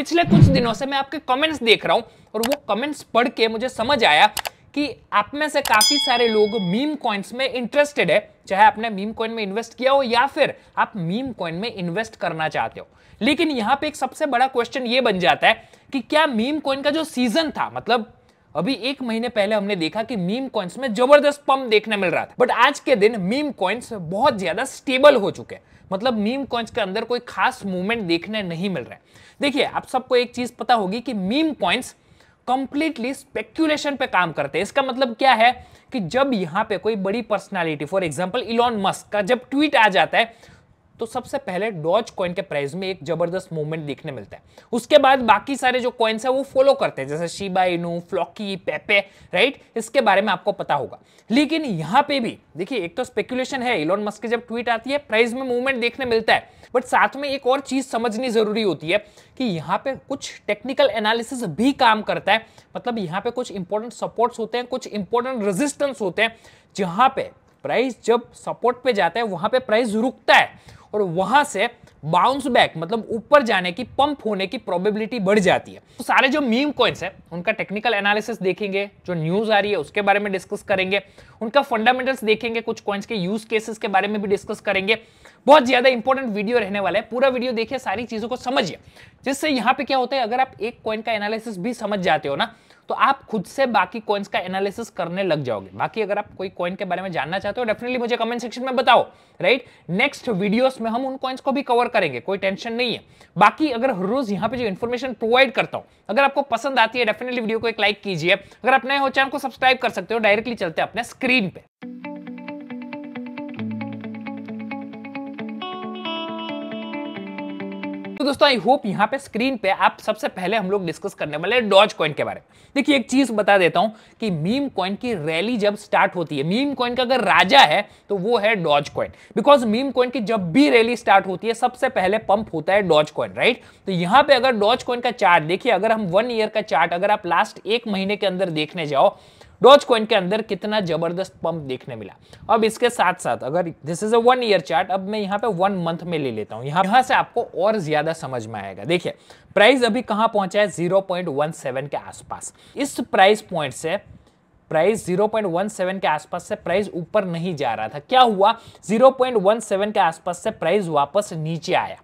पिछले कुछ दिनों से मैं आपके कमेंट्स देख रहा हूं और वो कमेंट्स पढ़ के मुझे समझ आया कि आप में से काफ़ी सारे लोग मीम कॉइन्स में इंटरेस्टेड है चाहे आपने मीम कॉइन में इन्वेस्ट किया हो या फिर आप मीम कॉइन में इन्वेस्ट करना चाहते हो लेकिन यहां पे एक सबसे बड़ा क्वेश्चन ये बन जाता है कि क्या मीम कॉइन का जो सीजन था मतलब अभी एक महीने पहले हमने देखा कि मीम कॉइन्स में जबरदस्त पंप देखने मिल रहा था बट आज के दिन मीम कॉइन्स बहुत ज्यादा स्टेबल हो चुके हैं मतलब मीम कॉइन्स के अंदर कोई खास मूवमेंट देखने नहीं मिल रहा है देखिए आप सबको एक चीज पता होगी कि मीम कॉइन्स कंप्लीटली स्पेक्यूलेशन पे काम करते हैं इसका मतलब क्या है कि जब यहाँ पे कोई बड़ी personality for example Elon Musk का जब ट्वीट आ जाता है तो सबसे पहले डॉज कॉइन के प्राइस में एक जबरदस्त मूवमेंट देखने मिलता है उसके बाद बाकी सारे जो कॉइन्स है वो फॉलो करते हैं जैसे शिबा इनू फ्लॉकी पेपे राइट इसके बारे में आपको पता होगा लेकिन यहाँ पे भी देखिए एक तो स्पेकुलेशन है इलोन मस्क की जब ट्वीट आती है प्राइस में मूवमेंट देखने मिलता है बट साथ में एक और चीज समझनी जरूरी होती है कि यहाँ पे कुछ टेक्निकल एनालिसिस भी काम करता है मतलब यहाँ पे कुछ इंपॉर्टेंट सपोर्ट्स होते हैं कुछ इंपॉर्टेंट रेजिस्टेंस होते हैं जहां पे प्राइस जब सपोर्ट पे जाता है वहां पे प्राइस रुकता है और वहां से बाउंस बैक मतलब ऊपर जाने की पंप होने की प्रोबेबिलिटी बढ़ जाती है तो सारे जो मीम कॉइन्स है उनका टेक्निकल एनालिसिस देखेंगे जो न्यूज आ रही है उसके बारे में डिस्कस करेंगे उनका फंडामेंटल्स देखेंगे कुछ कॉइन्स के यूज केसेस के बारे में भी डिस्कस करेंगे बहुत ज्यादा इंपॉर्टेंट वीडियो रहने वाला है पूरा वीडियो देखिए सारी चीजों को समझिए जिससे यहाँ पे क्या होता है अगर आप एक कॉइन का एनालिसिस भी समझ जाते हो ना तो आप खुद से बाकी कॉइन्स का एनालिसिस करने लग जाओगे बाकी अगर आप कोई कॉइन के बारे में जानना चाहते हो डेफिनेटली मुझे कमेंट सेक्शन में बताओ राइट नेक्स्ट वीडियोस में हम उन कॉइन्स को भी कवर करेंगे कोई टेंशन नहीं है बाकी अगर हर रोज यहाँ पे जो इन्फॉर्मेशन प्रोवाइड करता हूँ अगर आपको पसंद आती है डेफिनेटली वीडियो को एक लाइक कीजिए अगर आप नए हो चैनल को सब्सक्राइब कर सकते हो डायरेक्टली चलते अपने स्क्रीन पर तो दोस्तों आई होप यहाँ पे स्क्रीन पे आप सबसे पहले हम लोग डिस्कस करने वाले डॉज कॉइन के बारे में देखिए एक चीज बता देता हूँ कि मीम कॉइन की रैली जब स्टार्ट होती है मीम कॉइन का अगर राजा है तो वो है Doge coin because meme coin की जब भी रैली स्टार्ट होती है सबसे पहले पंप होता है डॉज कॉइन राइट तो यहाँ पे अगर डॉज कॉइन का चार्ट देखिए अगर हम वन ईयर का चार्ट अगर आप लास्ट एक महीने के अंदर देखने जाओ डॉज कॉइन के अंदर कितना जबरदस्त पंप देखने मिला अब इसके साथ साथ अगर this is a one year chart अब मैं यहाँ पे वन मंथ में ले लेता हूँ यहाँ यहाँ से आपको और ज्यादा समझ में आएगा देखिए प्राइस अभी कहाँ पहुंचा है 0.17 के आसपास इस प्राइस पॉइंट से प्राइस 0.17 के आसपास से प्राइस ऊपर नहीं जा रहा था क्या हुआ 0.17 के आसपास से प्राइस वापस नीचे आया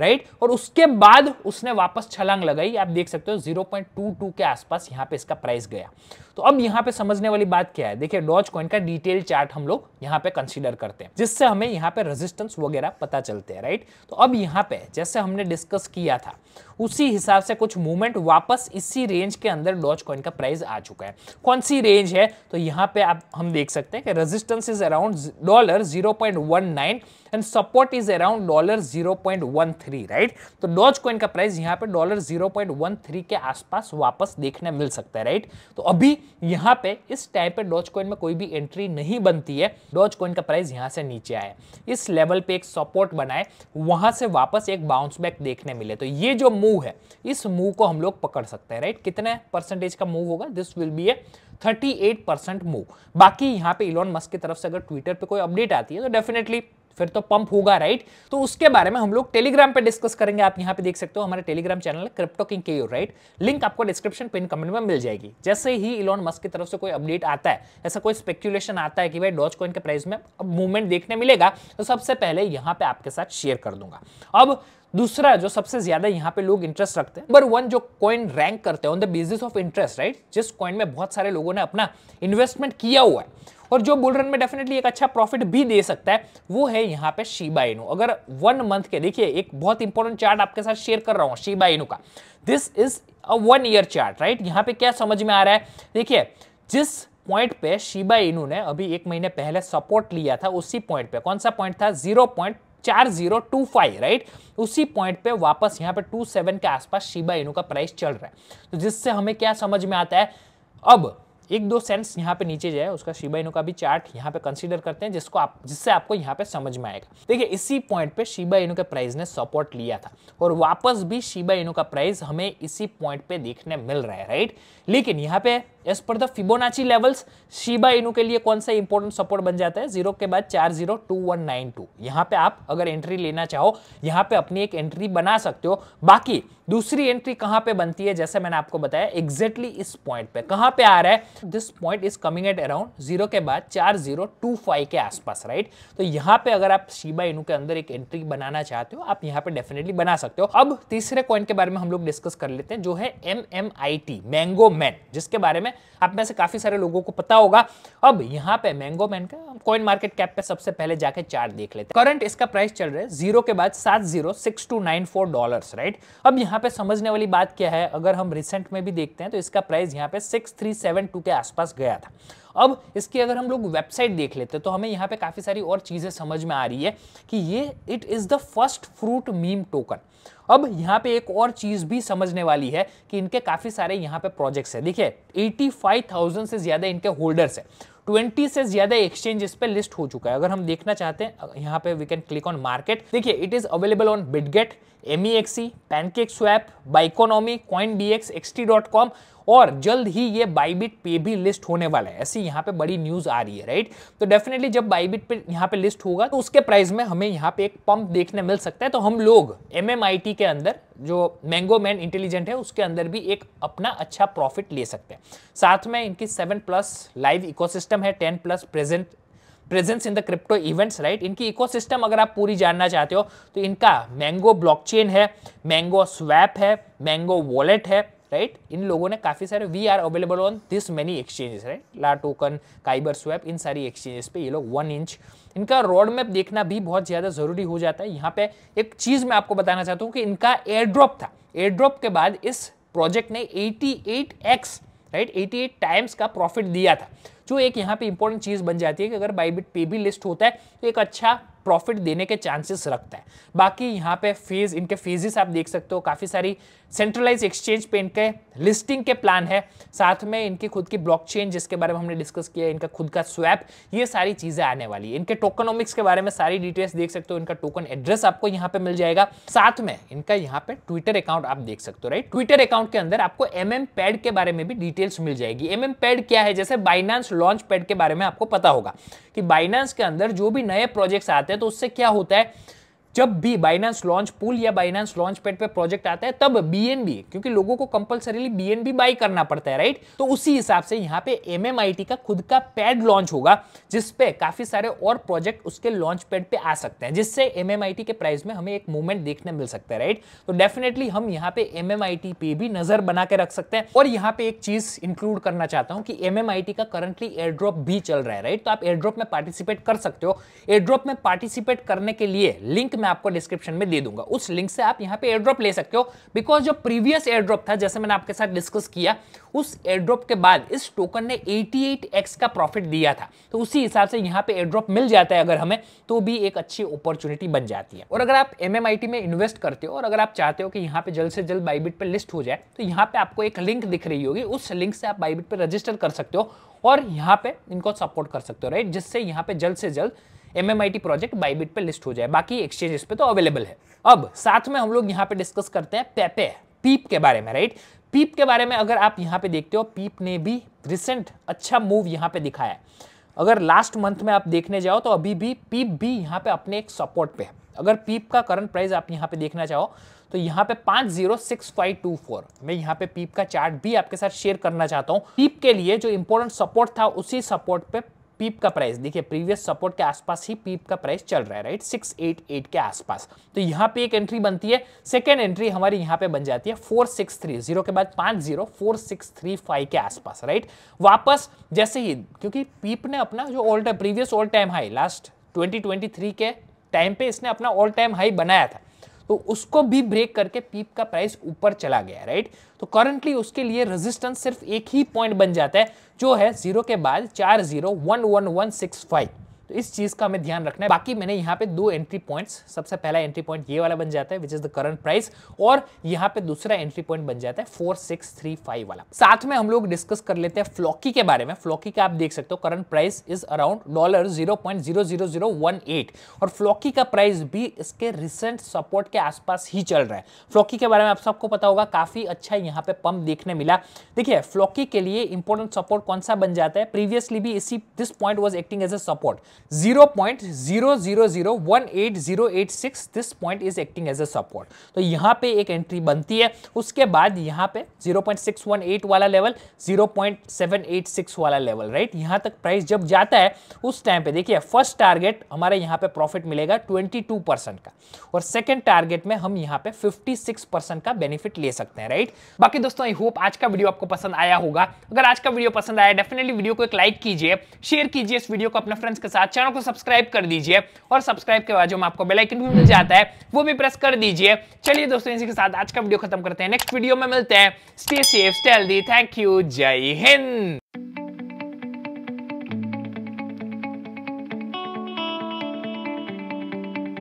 राइट right? और उसके बाद उसने वापस छलांग लगाई आप देख सकते हो 0.22 के आसपास यहां पे इसका प्राइस गया तो अब यहाँ पे समझने वाली बात क्या है देखिए डॉज कॉइन का डिटेल चार्ट हम लोग यहाँ पे कंसीडर करते हैं जिससे हमें यहाँ पे रेजिस्टेंस वगैरह पता चलते हैं राइट तो अब यहाँ पे जैसे हमने डिस्कस किया था उसी हिसाब से कुछ मूवमेंट वापस इसी रेंज के अंदर डॉज कॉइन का प्राइस आ चुका है कौन सी रेंज है तो यहाँ पे आप हम देख सकते हैं कि resistance is around dollar zero and support is around dollar zero right तो डॉज कॉइन का प्राइस यहाँ पे डॉलर जीरो के आसपास वापस देखने मिल सकता है राइट तो अभी यहाँ पे इस टाइप पे डॉज कॉइन में कोई भी एंट्री नहीं बनती है डॉज कॉइन का प्राइस यहाँ से नीचे आए इस लेवल पे एक सपोर्ट बनाए वहाँ से वापस एक बाउंस बैक देखने मिले तो ये जो मूव है इस मूव को हम लोग पकड़ सकते हैं राइट कितने परसेंटेज का मूव होगा this will be a 38 percent move बाकी यहाँ पे इलॉन मस्क की तरफ से अगर ट्विटर पे कोई अपडेट आती है तो डेफिनेटली फिर तो पंप होगा राइट तो उसके बारे में हम लोग टेलीग्राम पे डिस्कस करेंगे आप यहाँ पे देख सकते हो हमारे टेलीग्राम चैनल क्रिप्टो किंग के राइट लिंक आपको डिस्क्रिप्शन पिन कमेंट में मिल जाएगी जैसे ही इलॉन मस्क की तरफ से कोई अपडेट आता है ऐसा कोई स्पेक्यूलेशन आता है कि भाई डॉच कॉइन के प्राइस में मूवमेंट देखने मिलेगा तो सबसे पहले यहाँ पे आपके साथ शेयर कर दूंगा अब दूसरा जो सबसे ज्यादा यहाँ पे लोग इंटरेस्ट रखते हैं नंबर वन जो कॉइन रैंक करते हैं on the basis of interest right जिस कॉइन में बहुत सारे लोगों ने अपना इन्वेस्टमेंट किया हुआ है और जो बुल रन में डेफिनेटली एक अच्छा प्रॉफिट भी दे सकता है वो है यहाँ पे शिबा इनू अगर वन मंथ के देखिए एक बहुत इंपॉर्टेंट चार्ट आपके साथ शेयर कर रहा हूँ शिबा इनू का this is a one year chart right यहाँ पे क्या समझ में आ रहा है देखिए जिस पॉइंट पे शिबा इनू ने अभी एक महीने पहले सपोर्ट लिया था उसी पॉइंट पे कौन सा पॉइंट था जीरो पॉइंट चार जीरो टू फाइव राइट उसी पॉइंट पे वापस यहाँ पे टू सेवन के आसपास शिबा इनू का प्राइस चल रहा है तो जिससे हमें क्या समझ में आता है अब एक दो सेंस यहाँ पे नीचे जाए उसका शिबाइनो का भी चार्ट यहाँ पे कंसिडर करते हैं जिसको आप जिससे आपको यहाँ पे समझ में आएगा देखिए इसी पॉइंट पे शिबाइनो का प्राइस ने सपोर्ट लिया था और वापस भी शिबाइनो का प्राइस हमें इसी पॉइंट पे देखने मिल रहा है राइट लेकिन यहाँ पे as per the Fibonacci levels Shiba Inu के लिए कौन सा इंपॉर्टेंट सपोर्ट बन जाता है जीरो के बाद चार zero two one nine two यहाँ पे आप अगर एंट्री लेना चाहो यहाँ पे अपनी एक एंट्री बना सकते हो बाकी दूसरी एंट्री कहां पे बनती है जैसे मैंने आपको बताया एग्जैक्टली exactly इस पॉइंट पे कहां पे आ रहा है this point is coming at around zero के बाद चार जीरो टू फाइव के आसपास राइट तो यहां पे अगर आप शिबा इनू के अंदर एक एंट्री बनाना चाहते हो आप यहां पे डेफिनेटली बना सकते हो अब तीसरे पॉइंट के बारे में हम लोग डिस्कस कर लेते हैं जो है M M I T Mango Man जिसके बारे में आप में से काफी सारे लोगों को पता होगा अब यहाँ पे मैंगो मैन का कॉइन मार्केट कैप पे सबसे पहले जाके चार्ट देख लेते हैं करंट इसका प्राइस चल रहा है जीरो के बाद सात zero six two nine four dollar right अब यहाँ यहाँ पे समझने वाली बात क्या है अगर हम रिसेंट में भी देखते हैं तो इसका प्राइस यहाँ पे सिक्स थ्री सेवन टू के आसपास गया था अब इसकी अगर हम लोग वेबसाइट देख लेते हैं तो हमें यहाँ पे काफ़ी सारी और चीज़ें समझ में आ रही है कि ये it is the first fruit meme token अब यहाँ पे एक और चीज़ भी समझने वाली है कि इनके काफ़ी सारे यहाँ पे प्रोजेक्ट्स हैं देखिए 85,000 से ज़्यादा इनके होल्डर्स हैं 20 से ज्यादा एक्सचेंज इस पर लिस्ट हो चुका है अगर हम देखना चाहते हैं यहाँ पे we can click on market देखिए it is available on Bitget M E XC PancakeSwap Biconomy coin B X XT dot com और जल्द ही ये बाईबिट पे भी लिस्ट होने वाला है ऐसी यहाँ पे बड़ी न्यूज आ रही है राइट तो डेफिनेटली जब बाईबिट पे यहाँ पे लिस्ट होगा तो उसके प्राइस में हमें यहाँ पे एक पंप देखने मिल सकता है तो हम लोग एम के अंदर जो मैंगो मैन इंटेलिजेंट है उसके अंदर भी एक अपना अच्छा प्रॉफिट ले सकते हैं साथ में इनकी सेवन प्लस लाइव इकोसिस्टम है ten plus present presence in the crypto events right इनकी इकोसिस्टम अगर आप पूरी जानना चाहते हो तो इनका मैंगो ब्लॉकचेन है मैंगो स्वैप है मैंगो वॉलेट है राइट right? इन लोगों ने काफ़ी सारे we are available on this many exchanges right ला टोकन काइबर स्वैप इन सारी एक्सचेंजेस पे ये लोग वन इंच इनका रोड मैप देखना भी बहुत ज़्यादा ज़रूरी हो जाता है यहाँ पे एक चीज़ मैं आपको बताना चाहता हूँ कि इनका एयर ड्रॉप था एयर ड्रॉप के बाद इस प्रोजेक्ट ने एक्स राइट 88 टाइम्स का प्रॉफिट दिया था जो एक यहाँ पे इंपॉर्टेंट चीज़ बन जाती है कि अगर बाईबिट पे भी लिस्ट होता है तो एक अच्छा प्रॉफिट देने के चांसेस रखता है बाकी यहाँ पे फेज इनके फेजेस आप देख सकते हो काफ़ी सारी सेंट्रलाइज एक्सचेंज पे इनके लिस्टिंग के प्लान है साथ में इनकी खुद की ब्लॉकचेन जिसके बारे में हमने डिस्कस किया इनका खुद का स्वैप ये सारी चीज़ें आने वाली है इनके टोकनोमिक्स के बारे में सारी डिटेल्स देख सकते हो इनका टोकन एड्रेस आपको यहाँ पे मिल जाएगा साथ में इनका यहाँ पे ट्विटर अकाउंट आप देख सकते हो राइट ट्विटर अकाउंट के अंदर आपको एम एम पैड के बारे में भी डिटेल्स मिल जाएगी एम एम पैड क्या है जैसे बाइनांस लॉन्च पैड के बारे में आपको पता होगा कि बाइनांस के अंदर जो भी नए प्रोजेक्ट्स आते हैं तो उससे क्या होता है जब भी बाइनांस लॉन्च पुल या बाइनांस लॉन्च पैड पे प्रोजेक्ट आता है तब बीएनबी क्योंकि लोगों को कंपलसरीली बीएनबी बाई करना पड़ता है राइट तो उसी हिसाब से यहाँ पे एमएमआईटी का खुद का पैड लॉन्च होगा जिसपे काफी सारे और प्रोजेक्ट उसके लॉन्च पेड पे आ सकते हैं जिससे एमएमआईटी के प्राइस में हमें एक मूवमेंट देखने मिल सकता है राइट तो डेफिनेटली हम यहाँ पे एमएमआईटी पे भी नजर बना के रख सकते हैं और यहाँ पे एक चीज इंक्लूड करना चाहता हूँ कि एमएमआईटी का करंटली एयरड्रॉप भी चल रहा है राइट तो आप एयरड्रॉप में पार्टिसिपेट कर सकते हो एयरड्रॉप में पार्टिसिपेट करने के लिए लिंक मैं आपको डिस्क्रिप्शन में दे दूंगा उस लिंक से आप यहाँ पे एयरड्रॉप ले सकते हो बिकॉज जो प्रीवियस एयरड्रॉप था जैसे मैंने आपके साथ डिस्कस किया उस एयरड्रॉप के बाद इस टोकन ने 88x का प्रॉफिट दिया था तो उसी हिसाब से यहाँ पे एयरड्रॉप मिल जाता है अगर हमें तो भी एक अच्छी अपॉर्चुनिटी बन जाती है और अगर आप एम में इन्वेस्ट करते हो और अगर आप चाहते हो कि यहाँ पे जल्द से जल्द बाईबिट पर लिस्ट हो जाए तो यहाँ पे आपको एक लिंक दिख रही होगी उस लिंक से आप बाईबिट पर रजिस्टर कर सकते हो और यहाँ पे इनको सपोर्ट कर सकते हो राइट जिससे यहाँ पे जल्द से जल्द एम प्रोजेक्ट बाईबिट पे लिस्ट हो जाए बाकी एक्सचेंजेस पे तो अवेलेबल है अब साथ में हम लोग यहाँ पे डिस्कस करते हैं पेपे पीप के बारे में राइट पीप के बारे में अगर आप यहाँ पे देखते हो पीप ने भी रिसेंट अच्छा मूव यहाँ पे दिखाया है अगर लास्ट मंथ में आप देखने जाओ तो अभी भी पीप भी यहाँ पे अपने एक सपोर्ट पे है अगर पीप का करंट प्राइस आप यहाँ पे देखना चाहो तो यहाँ पे पाँच zero six five two four मैं यहाँ पे पीप का चार्ट भी आपके साथ शेयर करना चाहता हूँ पीप के लिए जो इम्पोर्टेंट सपोर्ट था उसी सपोर्ट पे पीप का प्राइस देखिए प्रीवियस सपोर्ट के आसपास ही पीप का प्राइस चल रहा है राइट सिक्स एट एट के आसपास तो यहाँ पे एक एंट्री बनती है सेकेंड एंट्री हमारी यहाँ पे बन जाती है फोर सिक्स थ्री जीरो के बाद पाँच zero four six three five के आसपास राइट वापस जैसे ही क्योंकि पीप ने अपना जो old previous all time high last twenty के टाइम पे इसने अपना ऑल टाइम हाई बनाया था तो उसको भी ब्रेक करके पीप का प्राइस ऊपर चला गया राइट तो करंटली उसके लिए रेजिस्टेंस सिर्फ एक ही पॉइंट बन जाता है जो है जीरो के बाद चार zero one one one six five तो इस चीज़ का हमें ध्यान रखना है बाकी मैंने यहाँ पे दो एंट्री पॉइंट्स सबसे पहला एंट्री पॉइंट ये वाला बन जाता है which is the current price और यहाँ पे दूसरा एंट्री पॉइंट बन जाता है फोर सिक्स थ्री फाइव वाला साथ में हम लोग डिस्कस कर लेते हैं फ्लॉकी के बारे में फ्लॉकी का आप देख सकते हो current price is around dollar zero point zero zero zero one eight और फ्लॉकी का प्राइस भी इसके रिसेंट सपोर्ट के आसपास ही चल रहा है फ्लॉकी के बारे में आप सबको पता होगा काफी अच्छा यहाँ पे पंप देखने मिला देखिए फ्लॉकी के लिए इंपॉर्टेंट सपोर्ट कौन सा बन जाता है प्रीवियसली भी इसी this point was acting as a support 0.0001886 this point is acting as a support तो यहां पे एक एंट्री बनती है उसके बाद यहां पे 0.618 वाला लेवल 0.786 वाला लेवल राइट right? यहां तक प्राइस जब जाता है उस टाइम पे देखिए फर्स्ट टारगेट हमारे यहां पे प्रॉफिट मिलेगा 22 परसेंट का और सेकंड टारगेट में हम यहां पे 56 परसेंट का बेनिफिट ले सकते हैं राइट right? बाकी दोस्तों आई होप आज का वीडियो आपको पसंद आया होगा अगर आज का वीडियो पसंद आया डेफिनेटली वीडियो को एक लाइक कीजिए शेयर कीजिए इस वीडियो को अपने फ्रेंड्स के साथ चैनल को सब्सक्राइब कर दीजिए और सब्सक्राइब के बाद जो आपको बेलाइकन भी मिल जाता है वो भी प्रेस कर दीजिए चलिए दोस्तों इसी के साथ आज का वीडियो खत्म करते हैं नेक्स्ट वीडियो में मिलते हैं stay safe stay healthy thank you जय हिंद